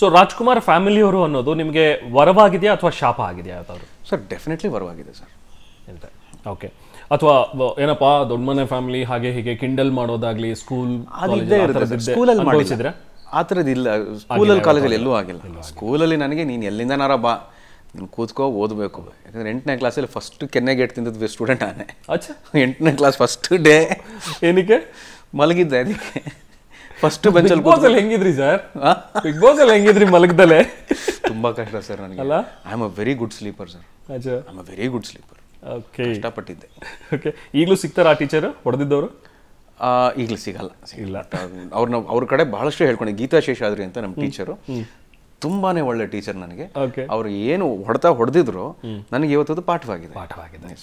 so Rajkumar ಫ್ಯಾಮಿಲಿಯವರು ಅನ್ನೋದು ನಿಮಗೆ ವರವಾಗಿದೆಯಾ ಅಥವಾ ಶಾಪ ಆಗಿದೆಯಾ ಸರ್ ಡೆಫಿನೆಟ್ಲಿ ವರವಾಗಿದೆ ಸರ್ ಎಂತ ಓಕೆ ಅಥವಾ ಏನಪ್ಪ ದೊಡ್ಡ ಮನೆ ಫ್ಯಾಮಿಲಿ ಹಾಗೆ ಹೀಗೆ ಕಿಂಡಲ್ ಮಾಡೋದಾಗ್ಲಿ ಸ್ಕೂಲ್ ಸ್ಕೂಲಲ್ಲಿ ಮಾಡಿಸಿದ್ರೆ ಆ ಥರದ್ದು ಇಲ್ಲ ಸ್ಕೂಲಲ್ಲಿ ಕಾಲೇಜಲ್ಲಿ ಎಲ್ಲೂ ಆಗಿಲ್ಲ ಸ್ಕೂಲಲ್ಲಿ ನನಗೆ ನೀನು ಎಲ್ಲಿಂದನಾರ ಬಾ ನೀನು ಕೂತ್ಕೋ ಓದಬೇಕು ಯಾಕಂದ್ರೆ ಎಂಟನೇ ಕ್ಲಾಸಲ್ಲಿ ಫಸ್ಟ್ ಕೆನ್ನೆ ಗೇಟ್ ತಿಂದಿದ್ವಿ ಸ್ಟೂಡೆಂಟ್ ಆನೆ ಅಚ್ಚ ಎಂಟನೇ ಕ್ಲಾಸ್ ಫಸ್ಟ್ ಡೇ ಏನಕ್ಕೆ ಮಲಗಿದ್ದೆ ಅದಕ್ಕೆ ಫಸ್ಟ್ ಬೆಂಚಲ್ಲಿ ಬಿಗ್ ಹೆಂಗಿದ್ರಿ ಸರ್ ಬಿಗ್ ಬಾಸ್ ಅಲ್ಲಿ ಹೆಂಗಿದ್ರಿ ಮಲಗ್ದಲೆ ತುಂಬಾ ಕಷ್ಟ ಸರ್ ನನಗೆ ಅಲ್ಲ I am a very good sleeper sir I am a very good sleeper okay ಇಷ್ಟಪಟ್ಟಿದ್ದೆ ಓಕೆ ಈಗಲೂ ಸಿಗ್ತಾರ ಆ ಟೀಚರ್ ಹೊಡೆದಿದ್ದವರು ಈಗಲೂ ಸಿಗಲ್ಲ ಸಿಗಲ್ಲ ಅವ್ರನ್ನ ಅವ್ರ ಕಡೆ ಬಹಳಷ್ಟು ಹೇಳ್ಕೊಂಡೆ ಗೀತಾ ಶೇಷಾದ್ರಿ ಅಂತ ನಮ್ಮ ಟೀಚರ್ ತುಂಬಾನೇ ಒಳ್ಳೆ ಟೀಚರ್ ನನಗೆ ಅವ್ರು ಏನು ಹೊಡೆತಾ ಹೊಡೆದಿದ್ರು ನನಗೆ ಇವತ್ತದು ಪಾಠವಾಗಿದೆ ಪಾಠವಾಗಿದೆ